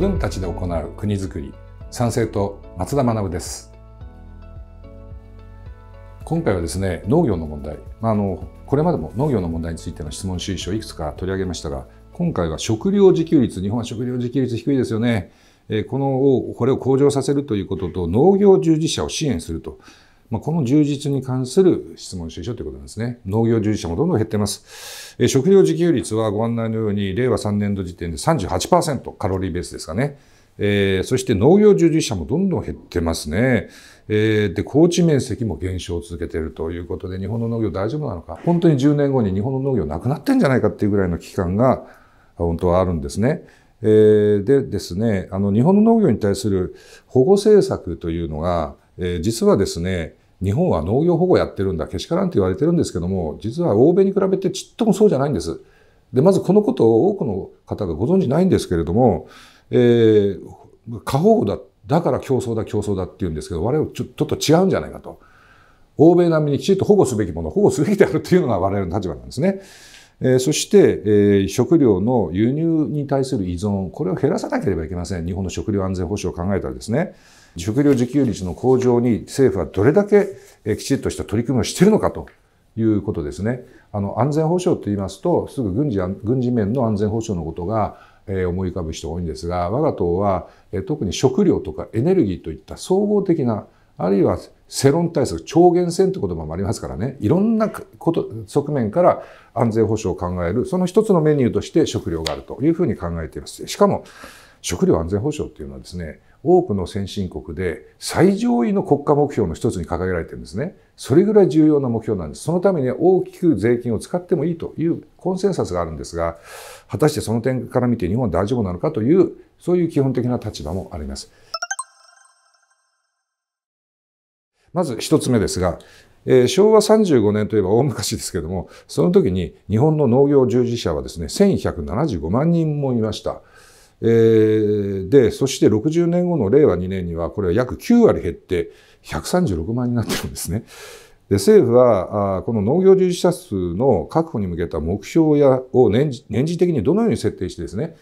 分たちで行う国づくり賛成と松田学です今回はですね農業の問題、まあ、あのこれまでも農業の問題についての質問収集をいくつか取り上げましたが今回は食料自給率日本は食料自給率低いですよねこのをこれを向上させるということと農業従事者を支援するとまあ、この充実に関する質問収書ということなんですね。農業従事者もどんどん減ってます。え食料自給率はご案内のように、令和3年度時点で38%、カロリーベースですかね。えー、そして農業従事者もどんどん減ってますね。えー、で、高地面積も減少を続けているということで、日本の農業大丈夫なのか。本当に10年後に日本の農業なくなってんじゃないかっていうぐらいの危機感が本当はあるんですね。えー、でですね、あの、日本の農業に対する保護政策というのが、えー、実はですね、日本は農業保護やってるんだ、けしからんと言われてるんですけども、実は欧米に比べてちっともそうじゃないんです。で、まずこのことを多くの方がご存知ないんですけれども、えー、過保護だ、だから競争だ、競争だって言うんですけど、我々ちょちょっと違うんじゃないかと。欧米並みにきちっと保護すべきもの、保護すべきであるっていうのが我々の立場なんですね。えー、そして、えー、食料の輸入に対する依存、これを減らさなければいけません。日本の食料安全保障を考えたらですね。食料自給率の向上に政府はどれだけきちっとした取り組みをしているのかということですね。あの、安全保障と言いますと、すぐ軍事、軍事面の安全保障のことが、え思い浮かぶ人が多いんですが、我が党は、え特に食料とかエネルギーといった総合的な、あるいは世論対策、超限戦という言葉もありますからね、いろんなこと、側面から安全保障を考える、その一つのメニューとして食料があるというふうに考えています。しかも、食料安全保障っていうのはですね、多くの先進国で最上位の国家目標の一つに掲げられてるんですね。それぐらい重要な目標なんです。そのためには大きく税金を使ってもいいというコンセンサスがあるんですが、果たしてその点から見て日本は大丈夫なのかという、そういう基本的な立場もあります。まず一つ目ですが、えー、昭和35年といえば 大昔ですけども、その時に日本の農業従事者はですね、1175万人もいました。えー、で、そして60年後の令和2年には、これは約9割減って136万になってるんですね。で政府はこの農業従事者数の確保に向けた目標やを年次的にどのように設定してですね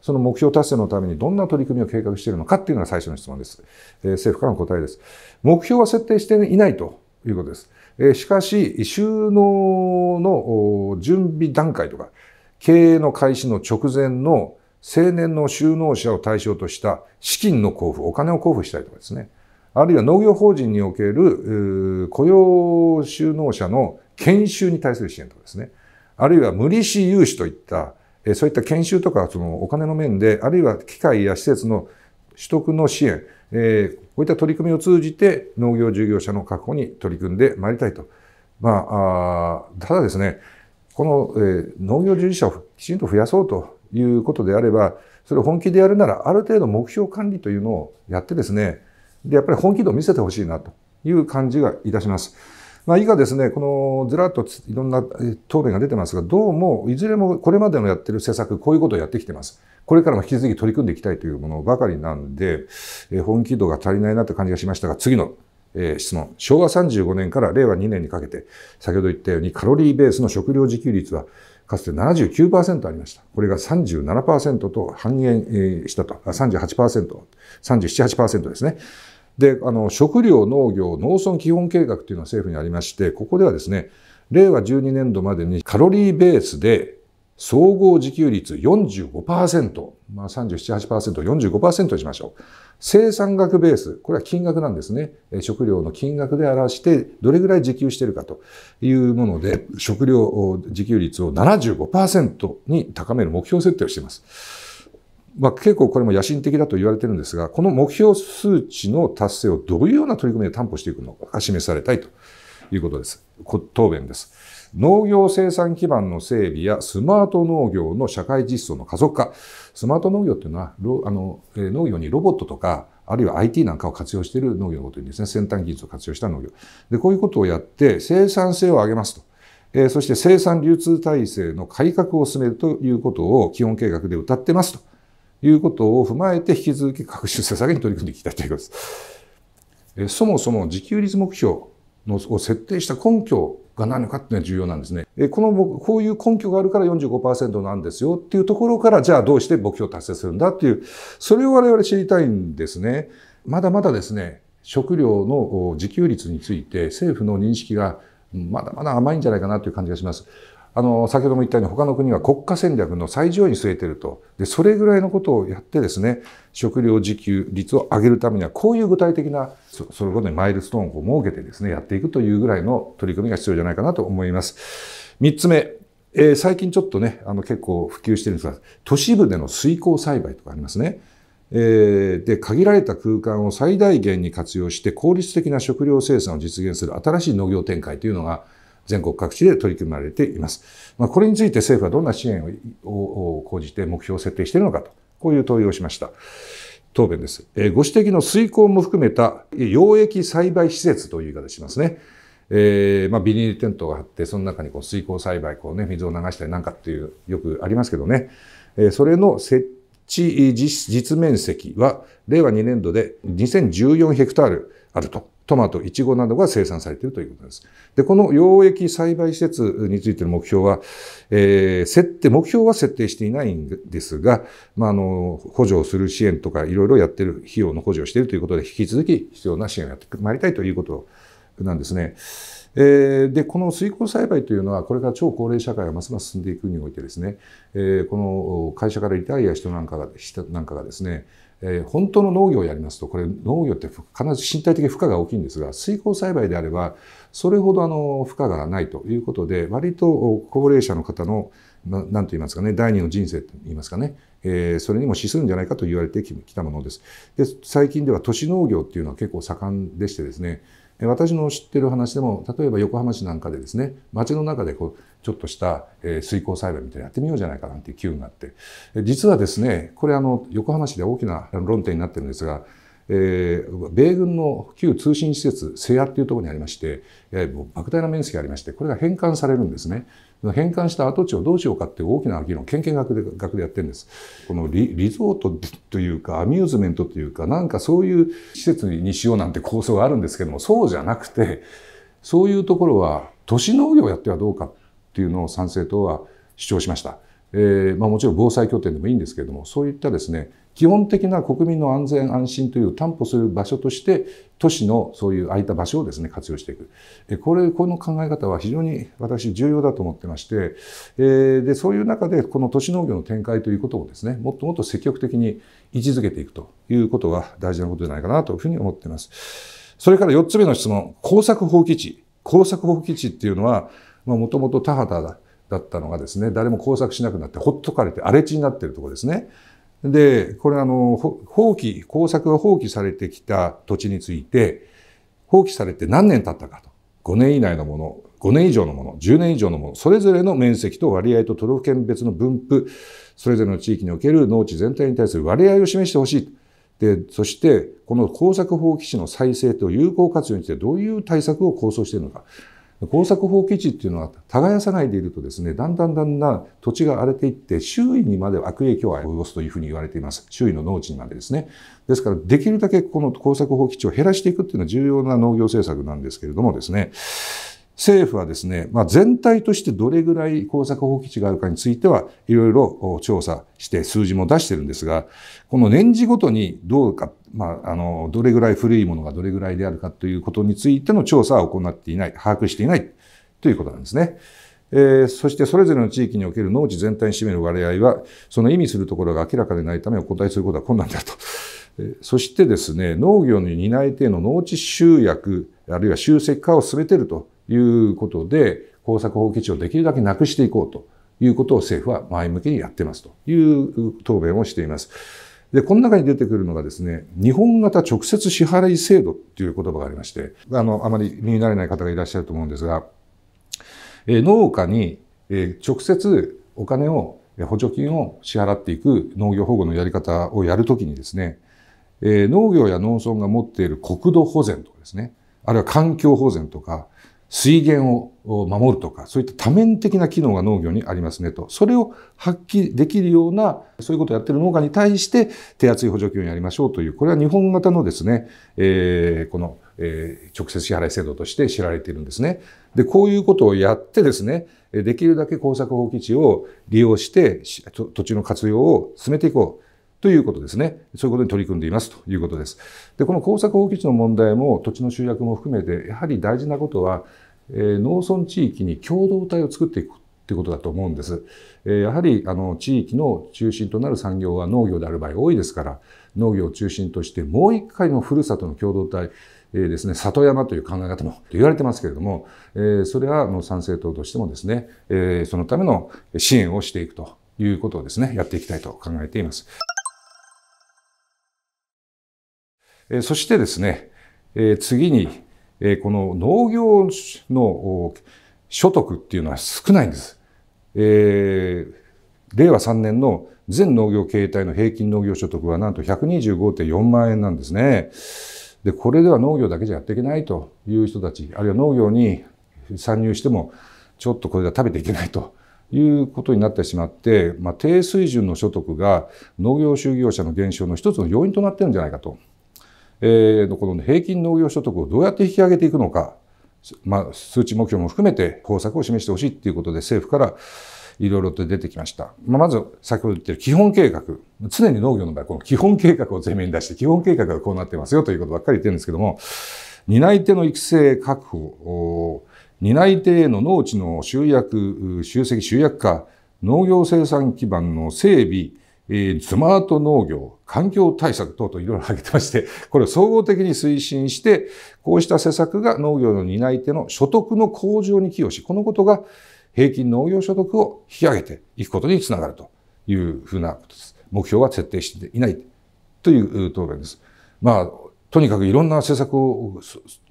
その目標達成のためにどんな取り組みを計画しているのかっていうのが最初の質問です、えー、政府からの答えです目標は設定していないということです、えー、しかし収納の準備段階とか経営の開始の直前の青年の収納者を対象とした資金の交付、お金を交付したりとかですね。あるいは農業法人における雇用収納者の研修に対する支援とかですね。あるいは無利子融資といった、そういった研修とかそのお金の面で、あるいは機械や施設の取得の支援、えこういった取り組みを通じて農業従業者の確保に取り組んでまいりたいと。まあ、あただですね、この、え農業従事者をきちんと増やそうということであれば、それを本気でやるなら、ある程度目標管理というのをやってですね、で、やっぱり本気度を見せてほしいなという感じがいたします。まあ、以下ですね、このずらっといろんな答弁が出てますが、どうも、いずれもこれまでのやってる施策、こういうことをやってきてます。これからも引き続き取り組んでいきたいというものばかりなんで、え本気度が足りないなという感じがしましたが、次の、え質問。昭和35年から令和2年にかけて、先ほど言ったようにカロリーベースの食料自給率はかつて79%ありました。これが37%と半減したと。38%、37、8%ですね。で、あの、食料、農業、農村基本計画というのは政府にありまして、ここではですね、令和12年度までにカロリーベースで総合自給率45%、まあ、37、8% 45%にしましょう。生産額ベース、これは金額なんですね。食料の金額で表して、どれぐらい自給しているかというもので、食料自給率を75%に高める目標設定をしています。まあ、結構これも野心的だと言われてるんですが、この目標数値の達成をどういうような取り組みで担保していくのかが示されたいということです。答弁です。農業生産基盤の整備やスマート農業の社会実装の加速化。スマート農業っていうのは、あの農業にロボットとか、あるいは IT なんかを活用している農業のことにですね、先端技術を活用した農業。で、こういうことをやって生産性を上げますと。えそして生産流通体制の改革を進めるということを基本計画で謳ってますということを踏まえて引き続き各種施策に取り組んでいきたいということです。えそもそも自給率目標のを設定した根拠が何かっていうのは重要なんですね。この、こういう根拠があるから45%なんですよっていうところから、じゃあどうして目標達成するんだっていう、それを我々知りたいんですね。まだまだですね、食料の自給率について政府の認識がまだまだ甘いんじゃないかなという感じがします。あの、先ほども言ったように他の国は国家戦略の最上位に据えていると。で、それぐらいのことをやってですね、食料自給率を上げるためには、こういう具体的な、そそれこそマイルストーンを設けてですね、やっていくというぐらいの取り組みが必要じゃないかなと思います。三つ目。えー、最近ちょっとね、あの結構普及してるんですが、都市部での水耕栽培とかありますね。えー、で、限られた空間を最大限に活用して効率的な食料生産を実現する新しい農業展開というのが、全国各地で取り組まれています。まあ、これについて政府はどんな支援を講じて目標を設定しているのかと、こういう問いをしました。答弁です。えー、ご指摘の水耕も含めた溶液栽培施設という言い方しますね。えー、まあ、ビニールテントがあって、その中にこう水耕栽培、こうね、水を流したりなんかっていう、よくありますけどね。えー、それの設地実面積は令和2年度で2014ヘクタールあると。トマト、イチゴなどが生産されているということです。で、この溶液栽培施設についての目標は、えー、設定、目標は設定していないんですが、まあ、あの、補助をする支援とか、いろいろやってる、費用の補助をしているということで、引き続き必要な支援をやってまいりたいということなんですね。えでこの水耕栽培というのはこれから超高齢社会がますます進んでいくにおいてですね、えこの会社からリタイアしたなんかがしたなんかがですねえ本当の農業をやりますとこれ農業って必ず身体的負荷が大きいんですが水耕栽培であればそれほどあの負荷がないということで割と高齢者の方の何と言いますかね第二の人生と言いますかね、えー、それにも資するんじゃないかと言われてきたものです。で最近では都市農業っていうのは結構盛んでしてですね私の知ってる話でも例えば横浜市なんかでですね町の中でこうちょっとした、え水耕栽培みたいなやってみようじゃないかなんていう機運があって実はですねこれあの横浜市で大きな論点になってるんですがえー、米軍の旧通信施設セ谷っていうところにありまして莫大な面積がありましてこれが返還されるんですね返還した跡地をどうしようかっていう大きな議論県見学で学でやってるんですこのリリゾートというかアミューズメントというかなんかそういう施設にしようなんて構想があるんですけどもそうじゃなくてそういうところは都市農業をやってはどうかっていうのを参政党は主張しました。えーまあ、もちろん防災拠点でもいいんですけれどもそういったですね基本的な国民の安全安心という担保する場所として都市のそういう空いた場所をですね活用していくこれこの考え方は非常に私重要だと思ってまして、えー、でそういう中でこの都市農業の展開ということをですねもっともっと積極的に位置づけていくということが大事なことじゃないかなというふうに思っていますそれから4つ目の質問耕作放棄地耕作放棄地っていうのはもともと田畑だったのがですね誰も工作しなくなってほっとかれて荒れ地になっているところですねで、これあの、放棄、工作が放棄されてきた土地について、放棄されて何年経ったかと。5年以内のもの、5年以上のもの、10年以上のもの、それぞれの面積と割合と都道府県別の分布、それぞれの地域における農地全体に対する割合を示してほしい。で、そして、この耕作放棄地の再生と有効活用についてどういう対策を構想しているのか。耕作放棄地っていうのは耕さないでいるとですね、だんだんだんだん土地が荒れていって、周囲にまで悪影響を及ぼすというふうに言われています。周囲の農地にまでですね。ですから、できるだけこの耕作放棄地を減らしていくっていうのは重要な農業政策なんですけれどもですね、政府はですね、まあ、全体としてどれぐらい耕作放棄地があるかについてはいろいろ調査して数字も出してるんですが、この年次ごとにどうか、まあ、あの、どれぐらい古いものがどれぐらいであるかということについての調査は行っていない、把握していないということなんですね。えー、そしてそれぞれの地域における農地全体に占める割合は、その意味するところが明らかでないためお答えすることは困難だと。そしてですね、農業の担い手の農地集約、あるいは集積化を進めているということで、耕作放棄地をできるだけなくしていこうということを政府は前向きにやってますという答弁をしています。で、この中に出てくるのがですね、日本型直接支払い制度っていう言葉がありまして、あの、あまり見慣れない方がいらっしゃると思うんですが、え農家に、え直接お金を、補助金を支払っていく農業保護のやり方をやるときにですね、え農業や農村が持っている国土保全とかですね、あるいは環境保全とか、水源を守るとか、そういった多面的な機能が農業にありますねと。それを発揮できるような、そういうことをやってる農家に対して、手厚い補助金をやりましょうという、これは日本型のですね、えー、この、えー、直接支払い制度として知られているんですね。で、こういうことをやってですね、できるだけ工作放棄地を利用して、土地の活用を進めていこう。ということですね。そういうことに取り組んでいますということです。で、この耕作放棄地の問題も土地の集約も含めて、やはり大事なことは、えー、農村地域に共同体を作っていくということだと思うんです。えー、やはり、あの、地域の中心となる産業は農業である場合多いですから、農業を中心としてもう一回のふるさとの共同体、えー、ですね、里山という考え方もと言われてますけれども、えー、それはもう参政党としてもですね、えー、そのための支援をしていくということをですね、やっていきたいと考えています。そしてですね、次に、この農業の所得っていうのは少ないんです。えー、令和3年の全農業経営体の平均農業所得はなんと125.4万円なんですね。で、これでは農業だけじゃやっていけないという人たち、あるいは農業に参入しても、ちょっとこれでは食べていけないということになってしまって、まあ、低水準の所得が農業就業者の減少の一つの要因となってるんじゃないかとえー、この平均農業所得をどうやって引き上げていくのか、まあ、数値目標も含めて方策を示してほしいということで政府からいろいろと出てきました。まあ、まず先ほど言ってる基本計画。常に農業の場合、この基本計画を前面に出して、基本計画がこうなってますよということばっかり言ってるんですけども、担い手の育成確保、担い手への農地の集約、集積、集約化、農業生産基盤の整備、えスマート農業、環境対策等々いろいろ挙げてまして、これを総合的に推進して、こうした施策が農業の担い手の所得の向上に寄与し、このことが平均農業所得を引き上げていくことにつながるというふうなことです。目標は設定していないという答弁です。まあ、とにかくいろんな施策を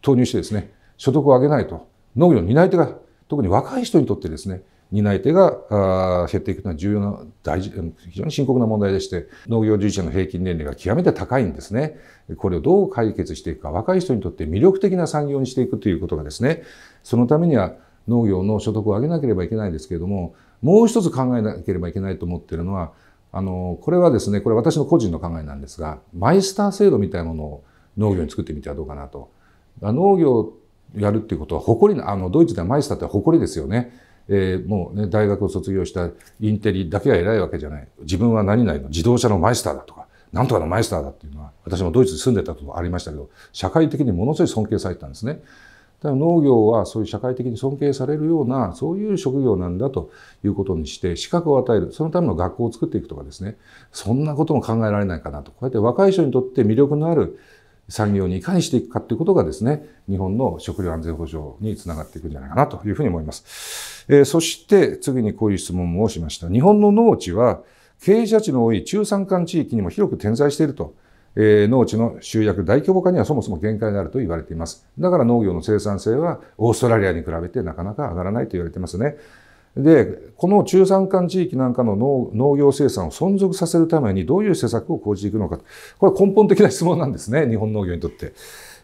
投入してですね、所得を上げないと、農業の担い手が特に若い人にとってですね、担い手が減っていくのは重要な大事非常に深刻な問題でして農業従事者の平均年齢が極めて高いんですねこれをどう解決していくか若い人にとって魅力的な産業にしていくということがですねそのためには農業の所得を上げなければいけないんですけれどももう一つ考えなければいけないと思っているのはあのこれはですねこれ私の個人の考えなんですがマイスター制度みたいなものを農業に作ってみてはどうかなと。農業やるっていうことは誇りあのドイツではマイスターって誇りですよねえー、もうね、大学を卒業したインテリだけが偉いわけじゃない。自分は何々の自動車のマイスターだとか、なんとかのマイスターだっていうのは、私もドイツに住んでたことありましたけど、社会的にものすごい尊敬されてたんですね。だから農業はそういう社会的に尊敬されるような、そういう職業なんだということにして、資格を与える、そのための学校を作っていくとかですね、そんなことも考えられないかなと。こうやって若い人にとって魅力のある産業にいかにしていくかということがですね、日本の食料安全保障につながっていくんじゃないかなというふうに思います。えー、そして次にこういう質問をしました。日本の農地は経営者地の多い中山間地域にも広く点在していると。えー、農地の集約大規模化にはそもそも限界であると言われています。だから農業の生産性はオーストラリアに比べてなかなか上がらないと言われてますね。で、この中山間地域なんかの農業生産を存続させるためにどういう施策を講じていくのか。これは根本的な質問なんですね、日本農業にとって。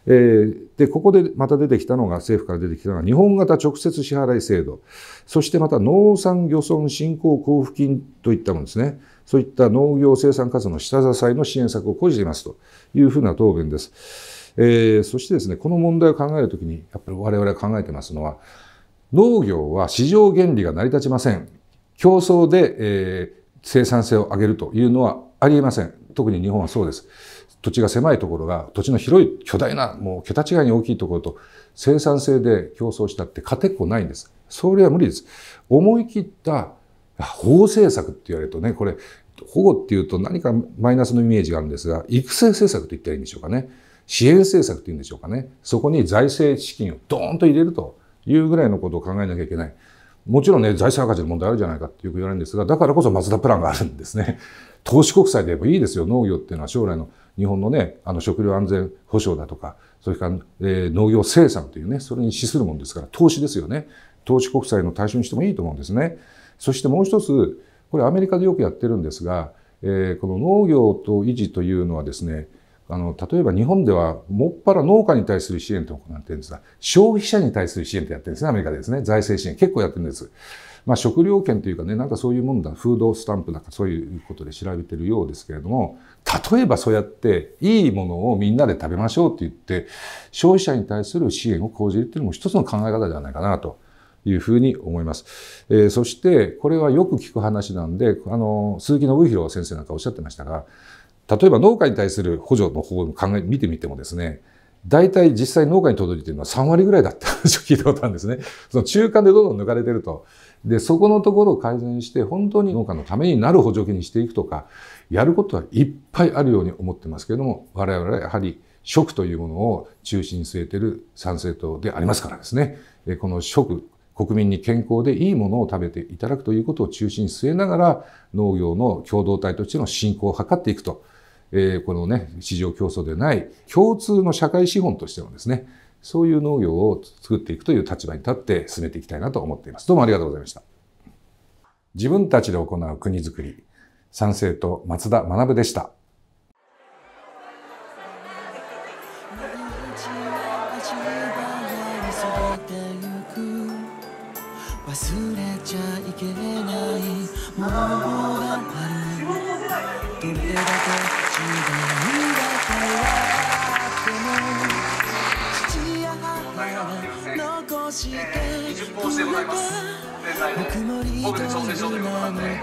えー、で、ここでまた出てきたのが、政府から出てきたのが、日本型直接支払い制度、そしてまた農産漁村振興交付金といったものですね。そういった農業生産活動の下支えの支援策を講じていますというふうな答弁です。えー、そしてですね、この問題を考えるときに、やっぱり我々が考えてますのは、農業は市場原理が成り立ちません。競争で、えー、生産性を上げるというのはありえません。特に日本はそうです。土地が狭いところが土地の広い巨大なもう桁違いに大きいところと生産性で競争したって勝てっこないんです。それは無理です。思い切った保護政策って言われるとね、これ保護っていうと何かマイナスのイメージがあるんですが、育成政策と言ったらいいんでしょうかね。支援政策と言うんでしょうかね。そこに財政資金をドーンと入れると。いうぐらいのことを考えなきゃいけない。もちろんね、財政赤字の問題あるじゃないかってよく言われるんですが、だからこそマツダプランがあるんですね。投資国債で言えばいいですよ、農業っていうのは将来の日本のね、あの食料安全保障だとか、それから、えー、農業生産というね、それに資するもんですから、投資ですよね。投資国債の対象にしてもいいと思うんですね。そしてもう一つ、これアメリカでよくやってるんですが、えー、この農業と維持というのはですね、あの例えば日本ではもっぱら農家に対する支援と行ってるんですが消費者に対する支援ってやってるんですねアメリカでですね財政支援結構やってるんです。まあ、食料券というかねなんかそういうもんだフードスタンプなんかそういうことで調べてるようですけれども例えばそうやっていいものをみんなで食べましょうって言って消費者に対する支援を講じるっていうのも一つの考え方ではないかなと。いうふうに思います。えー、そして、これはよく聞く話なんで、あの、鈴木信弘先生なんかおっしゃってましたが、例えば農家に対する補助の方を考え見てみてもですね大体実際農家に届いてるのは3割ぐらいだって 話を聞いたことあるんですね。その中間でどんどん抜かれてると。で、そこのところを改善して、本当に農家のためになる補助金にしていくとか、やることはいっぱいあるように思ってますけれども、我々はやはり食というものを中心に据えてる参政党でありますからですね、この食国民に健康でいいものを食べていただくということを中心に据えながら農業の共同体としての振興を図っていくと、えー、このね市場競争でない共通の社会資本としてのですねそういう農業を作っていくという立場に立って進めていきたいなと思っています。どうもありがとうございました。自分たちで行う国づくり、賛成と松田学でした。ちでございます全体で僕の挑戦しようということなんで、はい、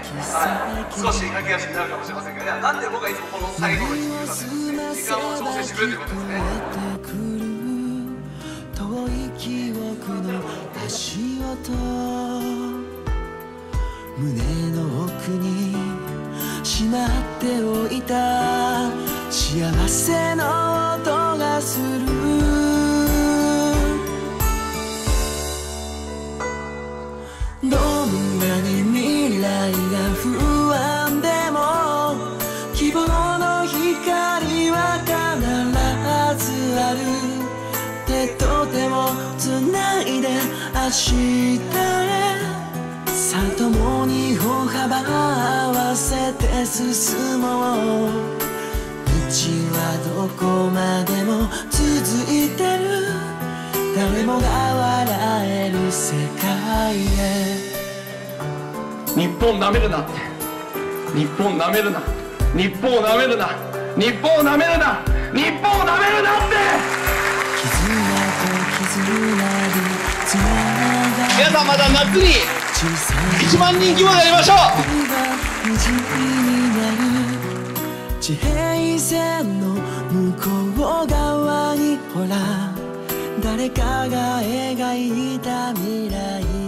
少し駆け足になるかもしれませんけど、なんで僕はいつもこの最後の1分間で時間を調整してくれるということですね記憶の音胸の奥にしまっておいた幸せの音がする進もう道はどこまでも続いてる誰もが笑える世界へ日本なめるなって日本なめるな日本なめるな日本なめるな日本なめるなって皆さんまた夏に1万人規模でやりましょう地平線の向こう側にほら誰かが描いた未来